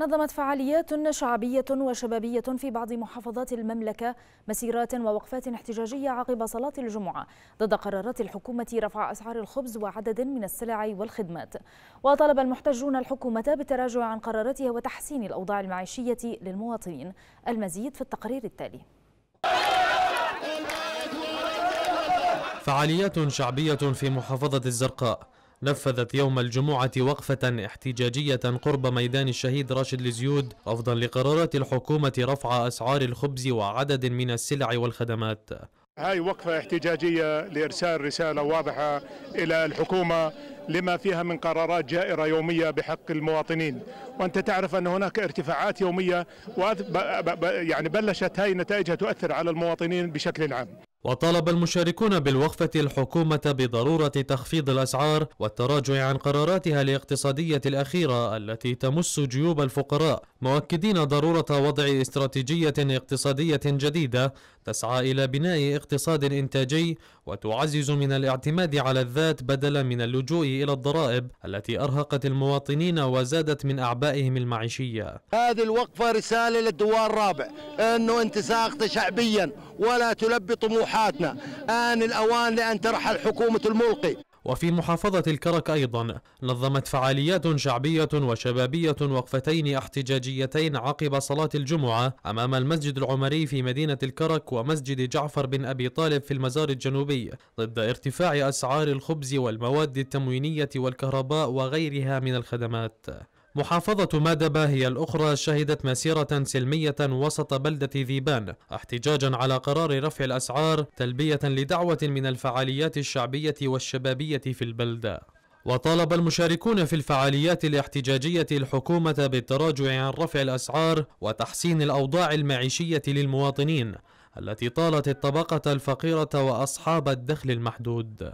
نظمت فعاليات شعبية وشبابية في بعض محافظات المملكة مسيرات ووقفات احتجاجية عقب صلاة الجمعة ضد قرارات الحكومة رفع أسعار الخبز وعدد من السلع والخدمات وطلب المحتجون الحكومة بالتراجع عن قراراتها وتحسين الأوضاع المعيشية للمواطنين المزيد في التقرير التالي فعاليات شعبية في محافظة الزرقاء نفذت يوم الجمعة وقفة احتجاجية قرب ميدان الشهيد راشد لزيود رفضا لقرارات الحكومة رفع أسعار الخبز وعدد من السلع والخدمات هاي وقفة احتجاجية لإرسال رسالة واضحة إلى الحكومة لما فيها من قرارات جائرة يومية بحق المواطنين وأنت تعرف أن هناك ارتفاعات يومية يعني بلشت هاي نتائجها تؤثر على المواطنين بشكل عام وطالب المشاركون بالوقفة الحكومة بضرورة تخفيض الأسعار والتراجع عن قراراتها الاقتصادية الأخيرة التي تمس جيوب الفقراء مؤكدين ضرورة وضع استراتيجية اقتصادية جديدة تسعى إلى بناء اقتصاد إنتاجي وتعزز من الاعتماد على الذات بدلا من اللجوء إلى الضرائب التي أرهقت المواطنين وزادت من أعبائهم المعيشية هذه الوقفة رسالة للدوار الرابع أنه أنت ساقط شعبيا ولا تلبي طموحاتنا آن الأوان لأن ترحل حكومة الملقي وفي محافظة الكرك أيضا نظمت فعاليات شعبية وشبابية وقفتين احتجاجيتين عقب صلاة الجمعة أمام المسجد العمري في مدينة الكرك ومسجد جعفر بن أبي طالب في المزار الجنوبي ضد ارتفاع أسعار الخبز والمواد التموينية والكهرباء وغيرها من الخدمات محافظة مادبة هي الأخرى شهدت مسيرة سلمية وسط بلدة ذيبان احتجاجا على قرار رفع الأسعار تلبية لدعوة من الفعاليات الشعبية والشبابية في البلدة وطالب المشاركون في الفعاليات الاحتجاجية الحكومة بالتراجع عن رفع الأسعار وتحسين الأوضاع المعيشية للمواطنين التي طالت الطبقة الفقيرة وأصحاب الدخل المحدود